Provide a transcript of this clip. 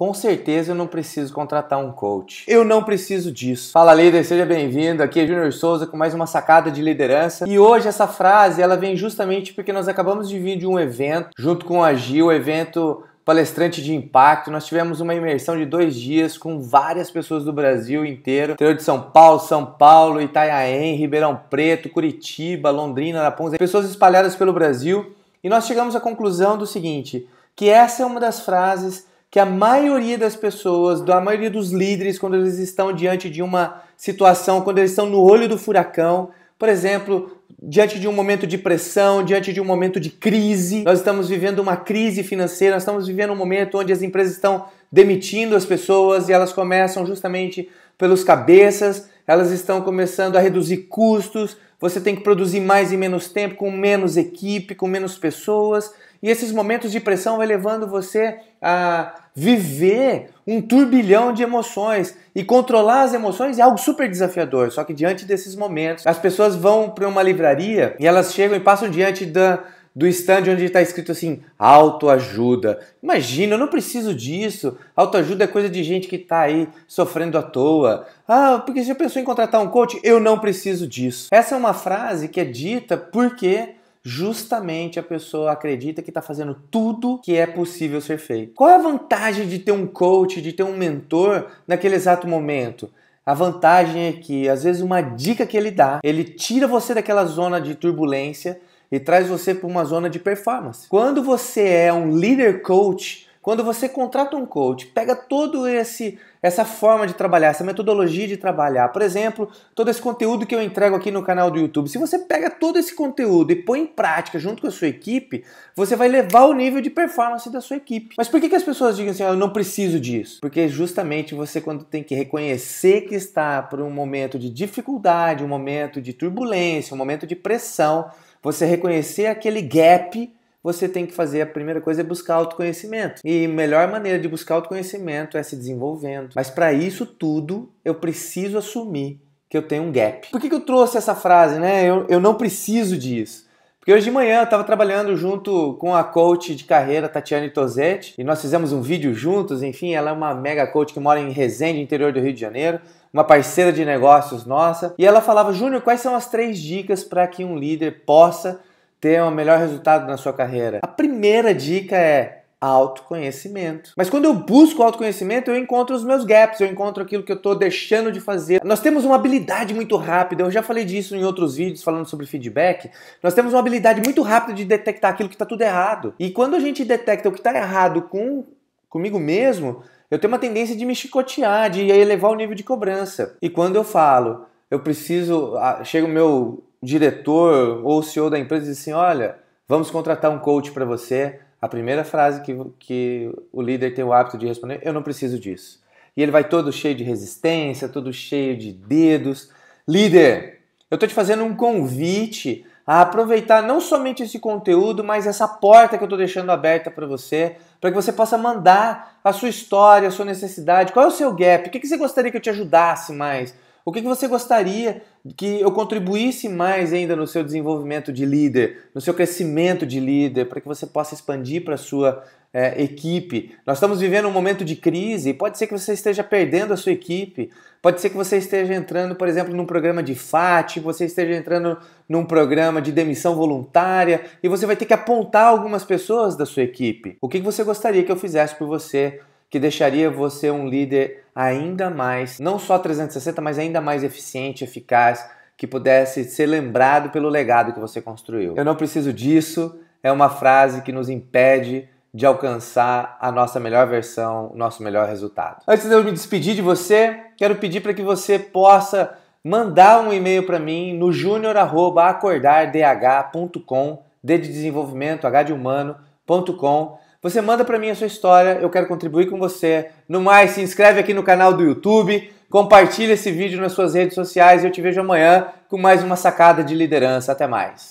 com certeza eu não preciso contratar um coach. Eu não preciso disso. Fala líder, seja bem-vindo. Aqui é Junior Souza com mais uma sacada de liderança. E hoje essa frase, ela vem justamente porque nós acabamos de vir de um evento junto com a Gil, o evento palestrante de impacto. Nós tivemos uma imersão de dois dias com várias pessoas do Brasil inteiro, interior de São Paulo, São Paulo, Itanhaém, Ribeirão Preto, Curitiba, Londrina, Araponga, pessoas espalhadas pelo Brasil. E nós chegamos à conclusão do seguinte, que essa é uma das frases que a maioria das pessoas, da maioria dos líderes, quando eles estão diante de uma situação, quando eles estão no olho do furacão, por exemplo, diante de um momento de pressão, diante de um momento de crise, nós estamos vivendo uma crise financeira, nós estamos vivendo um momento onde as empresas estão demitindo as pessoas e elas começam justamente pelos cabeças, elas estão começando a reduzir custos, você tem que produzir mais em menos tempo, com menos equipe, com menos pessoas. E esses momentos de pressão vai levando você a viver um turbilhão de emoções. E controlar as emoções é algo super desafiador. Só que diante desses momentos, as pessoas vão para uma livraria e elas chegam e passam diante da do stand onde está escrito assim, autoajuda. Imagina, eu não preciso disso. Autoajuda é coisa de gente que está aí sofrendo à toa. Ah, porque já pensou em contratar um coach? Eu não preciso disso. Essa é uma frase que é dita porque justamente a pessoa acredita que está fazendo tudo que é possível ser feito. Qual é a vantagem de ter um coach, de ter um mentor naquele exato momento? A vantagem é que, às vezes, uma dica que ele dá, ele tira você daquela zona de turbulência e traz você para uma zona de performance. Quando você é um líder coach, quando você contrata um coach, pega todo esse essa forma de trabalhar, essa metodologia de trabalhar, por exemplo, todo esse conteúdo que eu entrego aqui no canal do YouTube. Se você pega todo esse conteúdo e põe em prática junto com a sua equipe, você vai levar o nível de performance da sua equipe. Mas por que, que as pessoas dizem assim, ah, eu não preciso disso? Porque justamente você quando tem que reconhecer que está por um momento de dificuldade, um momento de turbulência, um momento de pressão, você reconhecer aquele gap, você tem que fazer a primeira coisa é buscar autoconhecimento. E a melhor maneira de buscar autoconhecimento é se desenvolvendo. Mas para isso tudo, eu preciso assumir que eu tenho um gap. Por que, que eu trouxe essa frase, né? Eu, eu não preciso disso. Porque hoje de manhã eu estava trabalhando junto com a coach de carreira, Tatiane Tozetti, e nós fizemos um vídeo juntos, enfim, ela é uma mega coach que mora em Resende, interior do Rio de Janeiro, uma parceira de negócios nossa, e ela falava, Júnior, quais são as três dicas para que um líder possa ter um melhor resultado na sua carreira? A primeira dica é autoconhecimento. Mas quando eu busco autoconhecimento, eu encontro os meus gaps, eu encontro aquilo que eu estou deixando de fazer. Nós temos uma habilidade muito rápida, eu já falei disso em outros vídeos falando sobre feedback. Nós temos uma habilidade muito rápida de detectar aquilo que está tudo errado. E quando a gente detecta o que está errado com comigo mesmo, eu tenho uma tendência de me chicotear, de elevar o nível de cobrança. E quando eu falo, eu preciso, ah, chega o meu diretor ou o CEO da empresa e diz assim: "Olha, vamos contratar um coach para você" A primeira frase que, que o líder tem o hábito de responder, eu não preciso disso. E ele vai todo cheio de resistência, todo cheio de dedos. Líder, eu estou te fazendo um convite a aproveitar não somente esse conteúdo, mas essa porta que eu estou deixando aberta para você, para que você possa mandar a sua história, a sua necessidade, qual é o seu gap, o que, que você gostaria que eu te ajudasse mais, o que, que você gostaria que eu contribuísse mais ainda no seu desenvolvimento de líder, no seu crescimento de líder, para que você possa expandir para a sua é, equipe? Nós estamos vivendo um momento de crise, pode ser que você esteja perdendo a sua equipe, pode ser que você esteja entrando, por exemplo, num programa de FAT, você esteja entrando num programa de demissão voluntária e você vai ter que apontar algumas pessoas da sua equipe. O que, que você gostaria que eu fizesse por você? que deixaria você um líder ainda mais, não só 360, mas ainda mais eficiente, eficaz, que pudesse ser lembrado pelo legado que você construiu. Eu não preciso disso é uma frase que nos impede de alcançar a nossa melhor versão, o nosso melhor resultado. Antes de eu me despedir de você, quero pedir para que você possa mandar um e-mail para mim no junior@acordardh.com, d de desenvolvimento, h de humano.com você manda para mim a sua história, eu quero contribuir com você. No mais, se inscreve aqui no canal do YouTube, compartilha esse vídeo nas suas redes sociais e eu te vejo amanhã com mais uma sacada de liderança. Até mais.